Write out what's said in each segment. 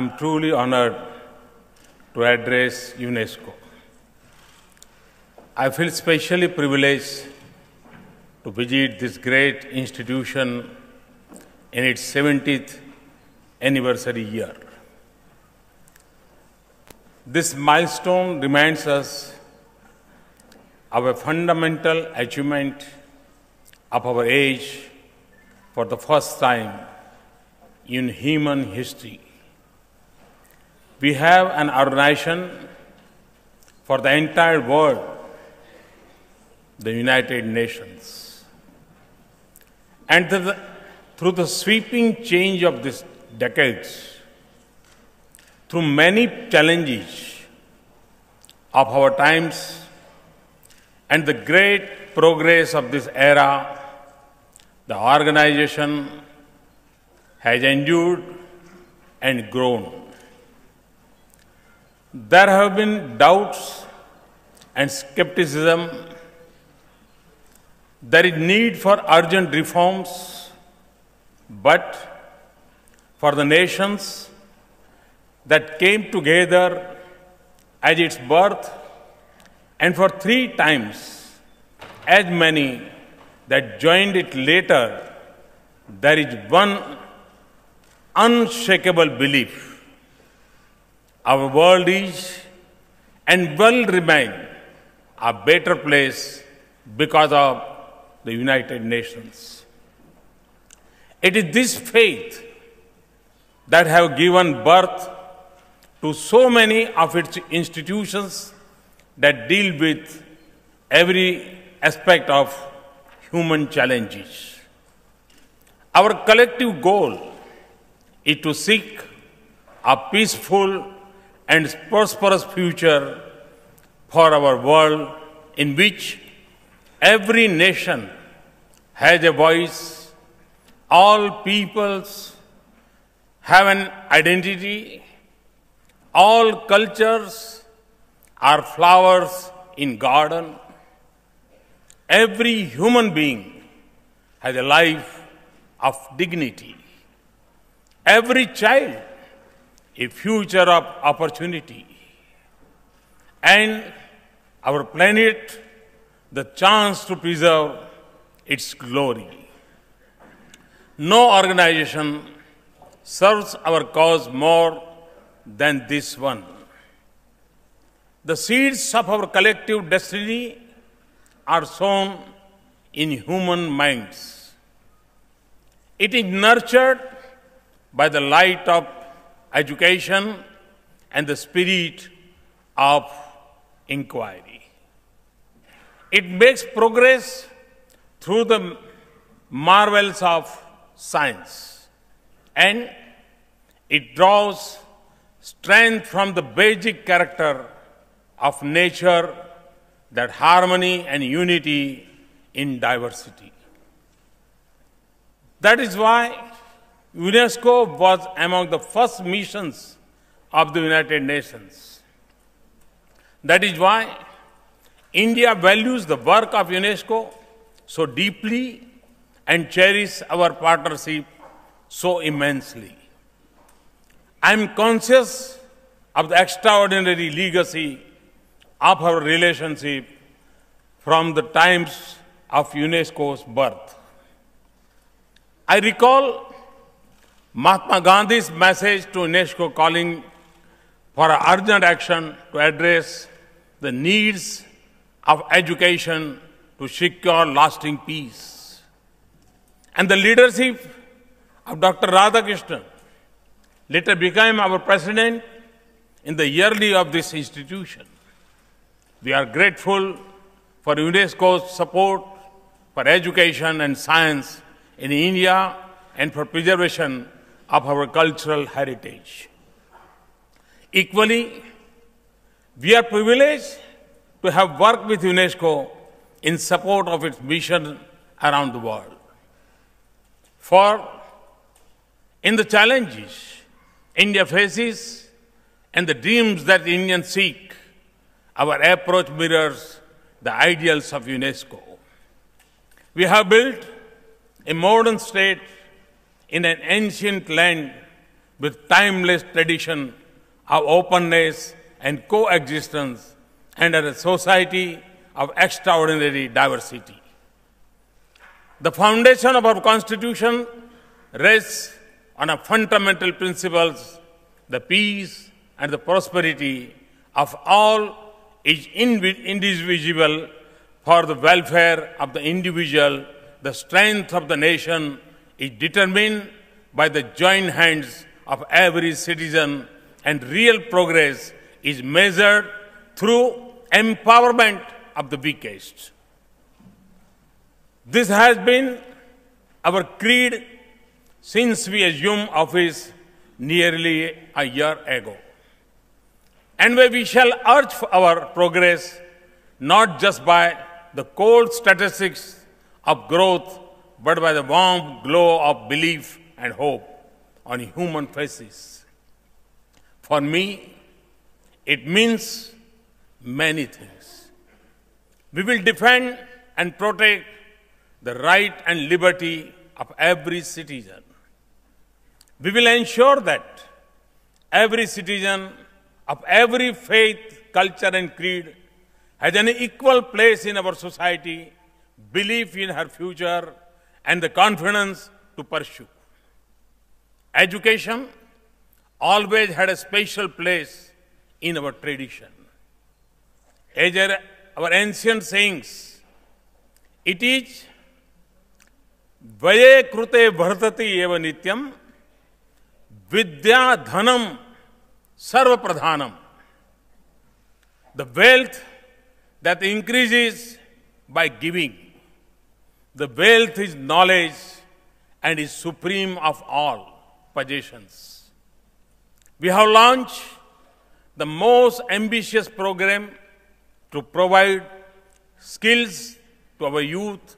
am truly honored to address UNESCO. I feel specially privileged to visit this great institution in its 70th anniversary year. This milestone reminds us of a fundamental achievement of our age for the first time in human history we have an organization for the entire world, the United Nations. And through the sweeping change of these decades, through many challenges of our times, and the great progress of this era, the organization has endured and grown. There have been doubts and skepticism. There is need for urgent reforms, but for the nations that came together at its birth and for three times as many that joined it later, there is one unshakable belief our world is and will remain a better place because of the United Nations. It is this faith that have given birth to so many of its institutions that deal with every aspect of human challenges. Our collective goal is to seek a peaceful and prosperous future for our world in which every nation has a voice, all peoples have an identity, all cultures are flowers in garden, every human being has a life of dignity, every child a future of opportunity and our planet the chance to preserve its glory. No organization serves our cause more than this one. The seeds of our collective destiny are sown in human minds. It is nurtured by the light of education, and the spirit of inquiry. It makes progress through the marvels of science and it draws strength from the basic character of nature that harmony and unity in diversity. That is why UNESCO was among the first missions of the United Nations. That is why India values the work of UNESCO so deeply and cherishes our partnership so immensely. I am conscious of the extraordinary legacy of our relationship from the times of UNESCO's birth. I recall Mahatma Gandhi's message to UNESCO calling for urgent action to address the needs of education to secure lasting peace. And the leadership of Dr. Radhakrishnan later became our president in the yearly of this institution. We are grateful for UNESCO's support for education and science in India and for preservation of our cultural heritage. Equally, we are privileged to have worked with UNESCO in support of its mission around the world. For in the challenges India faces and the dreams that Indians seek, our approach mirrors the ideals of UNESCO. We have built a modern state in an ancient land with timeless tradition of openness and coexistence and a society of extraordinary diversity. The foundation of our Constitution rests on fundamental principles, the peace and the prosperity of all is indivisible for the welfare of the individual, the strength of the nation, is determined by the joint hands of every citizen and real progress is measured through empowerment of the weakest. This has been our creed since we assumed office nearly a year ago. And where we shall urge our progress not just by the cold statistics of growth but by the warm glow of belief and hope on human faces. For me, it means many things. We will defend and protect the right and liberty of every citizen. We will ensure that every citizen of every faith, culture and creed has an equal place in our society, belief in her future and the confidence to pursue. Education always had a special place in our tradition. As our ancient sayings, it is Vaye Krute Vartati Eva Nityam Vidya Dhanam Sarva Pradhanam. The wealth that increases by giving. The wealth is knowledge and is supreme of all possessions. We have launched the most ambitious program to provide skills to our youth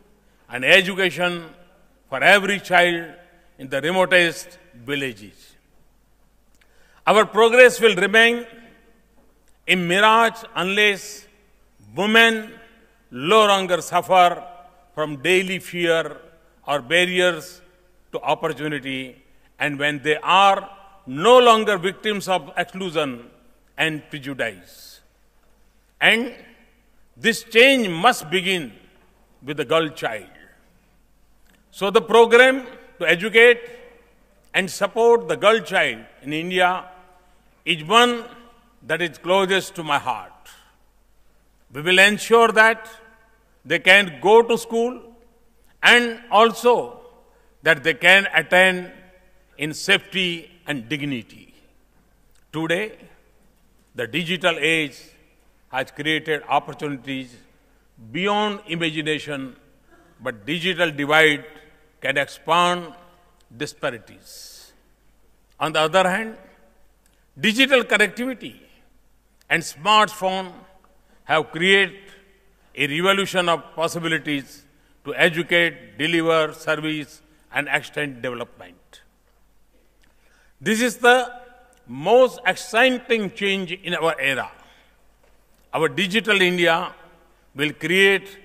and education for every child in the remotest villages. Our progress will remain a mirage unless women no longer suffer from daily fear or barriers to opportunity, and when they are no longer victims of exclusion and prejudice. And this change must begin with the girl child. So the program to educate and support the girl child in India is one that is closest to my heart. We will ensure that they can go to school and also that they can attend in safety and dignity. Today, the digital age has created opportunities beyond imagination, but digital divide can expand disparities. On the other hand, digital connectivity and smartphone have created a revolution of possibilities to educate, deliver, service, and extend development. This is the most exciting change in our era. Our digital India will create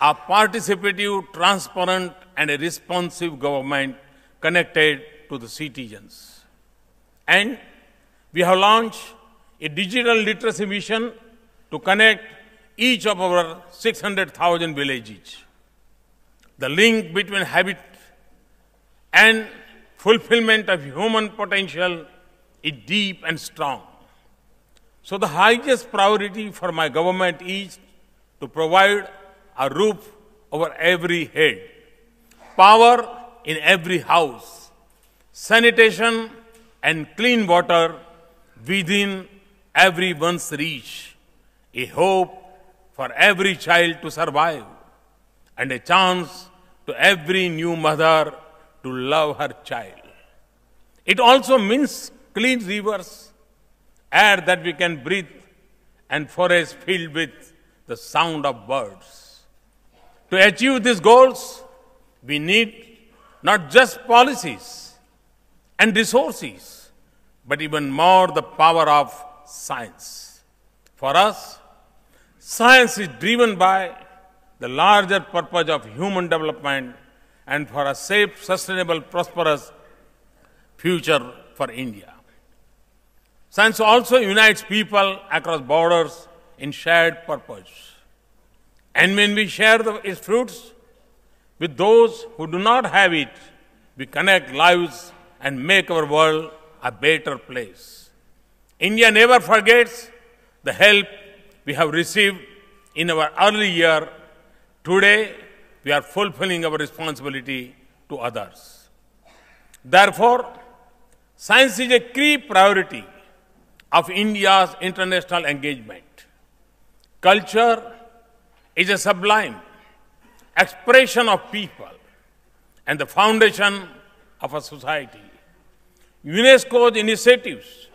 a participative, transparent, and a responsive government connected to the citizens. And we have launched a digital literacy mission to connect each of our 600,000 villages. The link between habit and fulfillment of human potential is deep and strong. So the highest priority for my government is to provide a roof over every head, power in every house, sanitation and clean water within everyone's reach, a hope for every child to survive and a chance to every new mother to love her child. It also means clean rivers, air that we can breathe, and forests filled with the sound of birds. To achieve these goals, we need not just policies and resources, but even more the power of science. For us, Science is driven by the larger purpose of human development and for a safe, sustainable, prosperous future for India. Science also unites people across borders in shared purpose. And when we share the, its fruits with those who do not have it, we connect lives and make our world a better place. India never forgets the help we have received in our early year. Today, we are fulfilling our responsibility to others. Therefore, science is a key priority of India's international engagement. Culture is a sublime expression of people and the foundation of a society. UNESCO's initiatives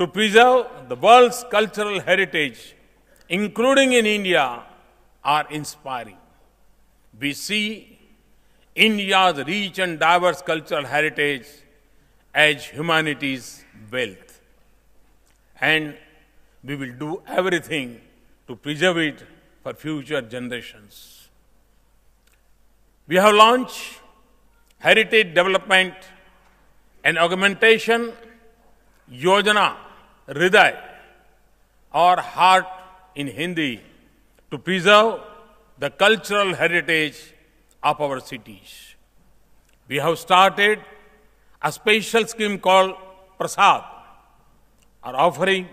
to preserve the world's cultural heritage, including in India, are inspiring. We see India's rich and diverse cultural heritage as humanity's wealth. And we will do everything to preserve it for future generations. We have launched heritage development and augmentation yojana Ridai, our heart in Hindi, to preserve the cultural heritage of our cities. We have started a special scheme called Prasad, are offering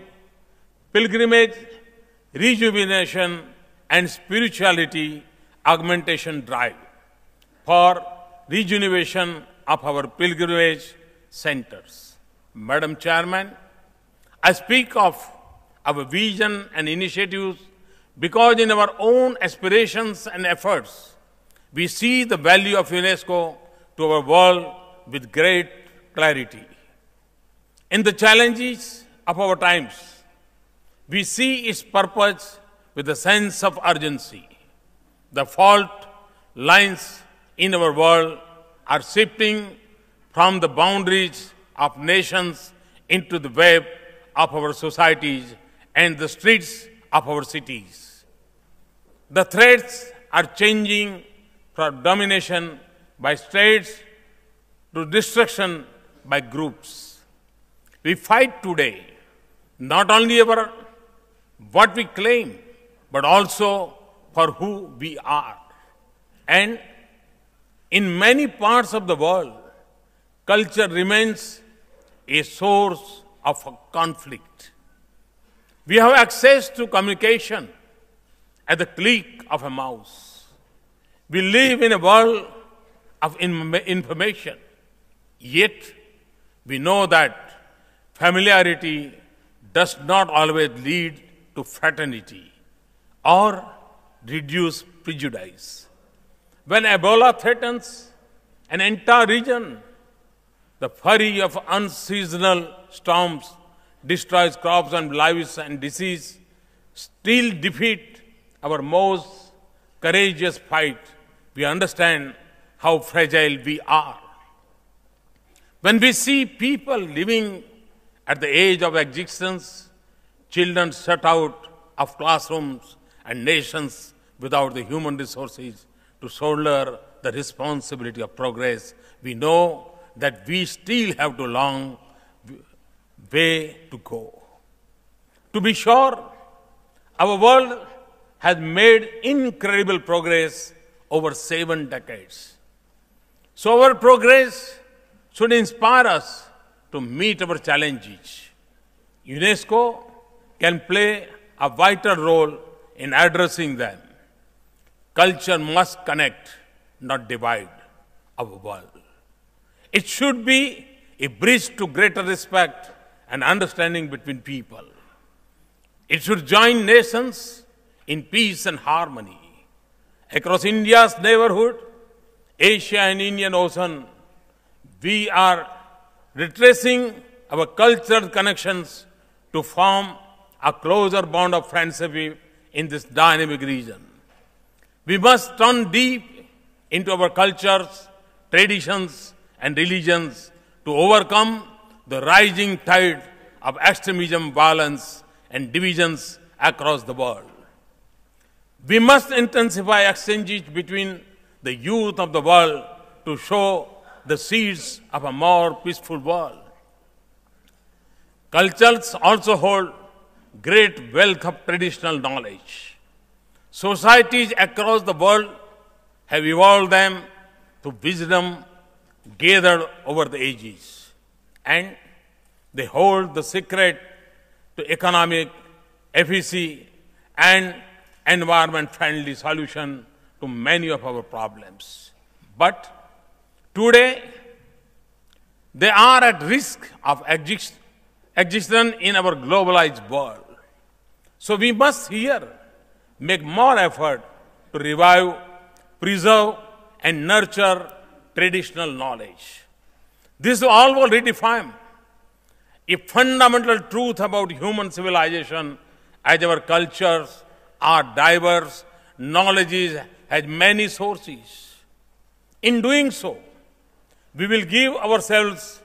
pilgrimage, rejuvenation, and spirituality augmentation drive for rejuvenation of our pilgrimage centers. Madam Chairman, I speak of our vision and initiatives because in our own aspirations and efforts, we see the value of UNESCO to our world with great clarity. In the challenges of our times, we see its purpose with a sense of urgency. The fault lines in our world are shifting from the boundaries of nations into the web of our societies and the streets of our cities. The threats are changing from domination by states to destruction by groups. We fight today not only for what we claim, but also for who we are. And in many parts of the world, culture remains a source of a conflict. We have access to communication at the click of a mouse. We live in a world of information, yet we know that familiarity does not always lead to fraternity or reduce prejudice. When Ebola threatens an entire region, the fury of unseasonal storms destroys crops and lives and disease still defeat our most courageous fight. We understand how fragile we are. When we see people living at the age of existence, children shut out of classrooms and nations without the human resources to shoulder the responsibility of progress, we know that we still have a long way to go. To be sure, our world has made incredible progress over seven decades. So our progress should inspire us to meet our challenges. UNESCO can play a vital role in addressing them. Culture must connect, not divide our world. It should be a bridge to greater respect and understanding between people. It should join nations in peace and harmony. Across India's neighborhood, Asia and Indian Ocean, we are retracing our cultural connections to form a closer bond of friendship in this dynamic region. We must turn deep into our cultures, traditions, and religions to overcome the rising tide of extremism, violence, and divisions across the world. We must intensify exchanges between the youth of the world to show the seeds of a more peaceful world. Cultures also hold great wealth of traditional knowledge. Societies across the world have evolved them to wisdom gathered over the ages and they hold the secret to economic efficiency and environment friendly solution to many of our problems. But today they are at risk of exist existence in our globalized world. So we must here make more effort to revive, preserve and nurture traditional knowledge. This all will redefine a fundamental truth about human civilization as our cultures are diverse, knowledges has many sources. In doing so, we will give ourselves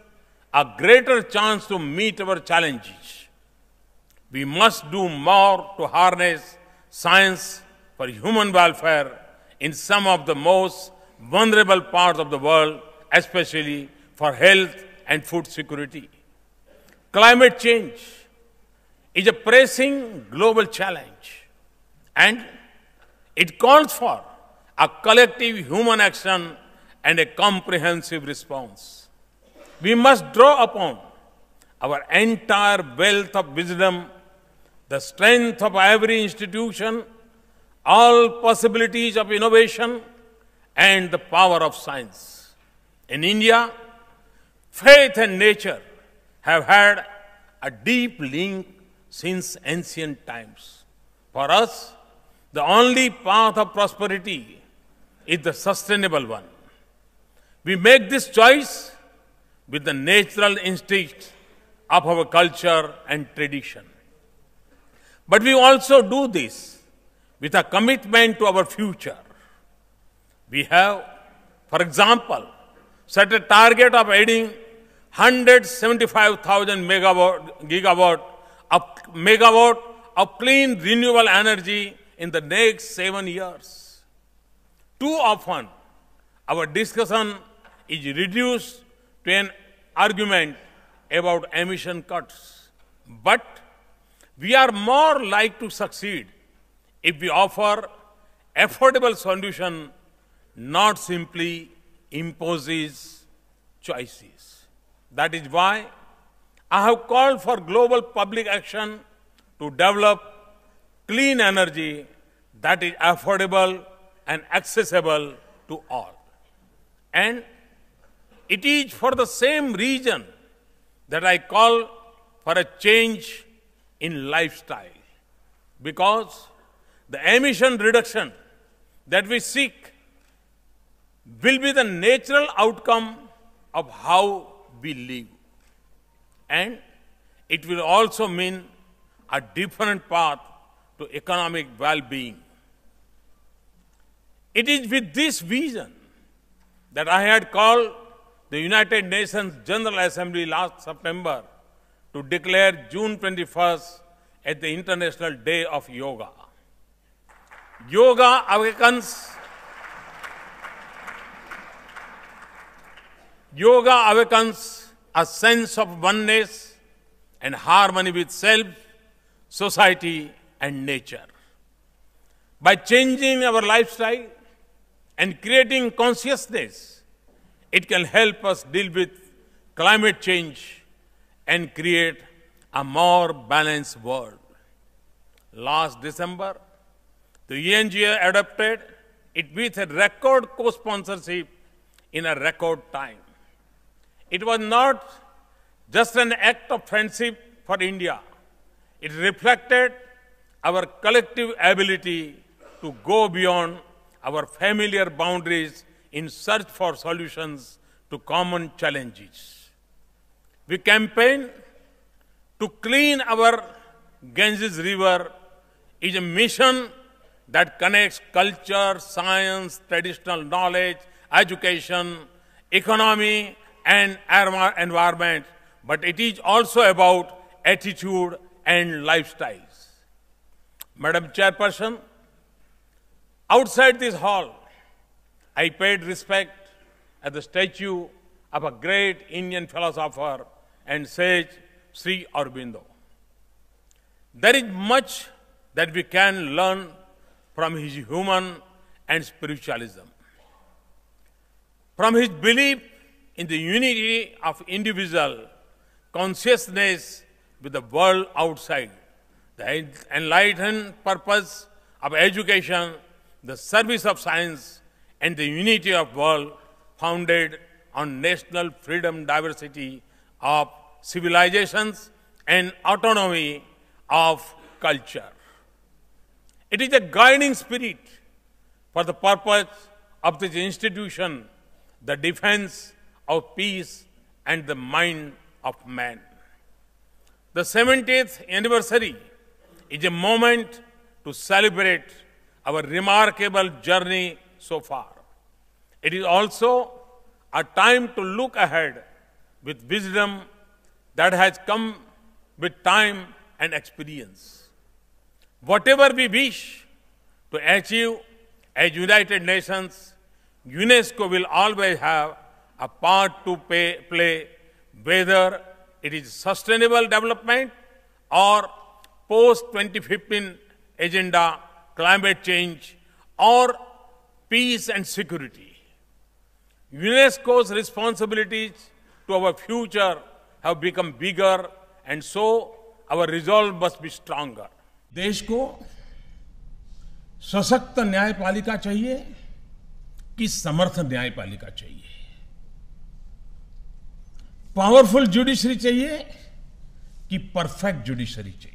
a greater chance to meet our challenges. We must do more to harness science for human welfare in some of the most vulnerable parts of the world, especially for health and food security. Climate change is a pressing global challenge and it calls for a collective human action and a comprehensive response. We must draw upon our entire wealth of wisdom, the strength of every institution, all possibilities of innovation, and the power of science. In India, faith and nature have had a deep link since ancient times. For us, the only path of prosperity is the sustainable one. We make this choice with the natural instinct of our culture and tradition. But we also do this with a commitment to our future. We have, for example, set a target of adding 175,000 megawatt, gigawatt of, megawatt of clean renewable energy in the next seven years. Too often, our discussion is reduced to an argument about emission cuts. But we are more likely to succeed if we offer affordable solutions not simply imposes choices. That is why I have called for global public action to develop clean energy that is affordable and accessible to all. And it is for the same reason that I call for a change in lifestyle because the emission reduction that we seek will be the natural outcome of how we live. And it will also mean a different path to economic well being. It is with this vision that I had called the United Nations General Assembly last September to declare June 21st as the International Day of Yoga. Yoga awakens Yoga awakens a sense of oneness and harmony with self, society, and nature. By changing our lifestyle and creating consciousness, it can help us deal with climate change and create a more balanced world. Last December, the UNGA adopted it with a record co-sponsorship in a record time. It was not just an act of friendship for India. It reflected our collective ability to go beyond our familiar boundaries in search for solutions to common challenges. We campaigned to clean our Ganges River is a mission that connects culture, science, traditional knowledge, education, economy, and environment, but it is also about attitude and lifestyles. Madam Chairperson, outside this hall, I paid respect at the statue of a great Indian philosopher and sage, Sri Aurobindo. There is much that we can learn from his human and spiritualism. From his belief in the unity of individual consciousness with the world outside. The enlightened purpose of education, the service of science, and the unity of world founded on national freedom, diversity of civilizations, and autonomy of culture. It is a guiding spirit for the purpose of this institution, the defense of peace and the mind of man. The 70th anniversary is a moment to celebrate our remarkable journey so far. It is also a time to look ahead with wisdom that has come with time and experience. Whatever we wish to achieve as United Nations, UNESCO will always have a part to pay, play whether it is sustainable development or post-2015 agenda, climate change or peace and security. UNESCO's responsibilities to our future have become bigger and so our resolve must be stronger. desh ko sashakt न्यायपालिका chahiye ki samarth न्यायपालिका chahiye powerful judiciary चाहिए कि perfect judiciary चाहिए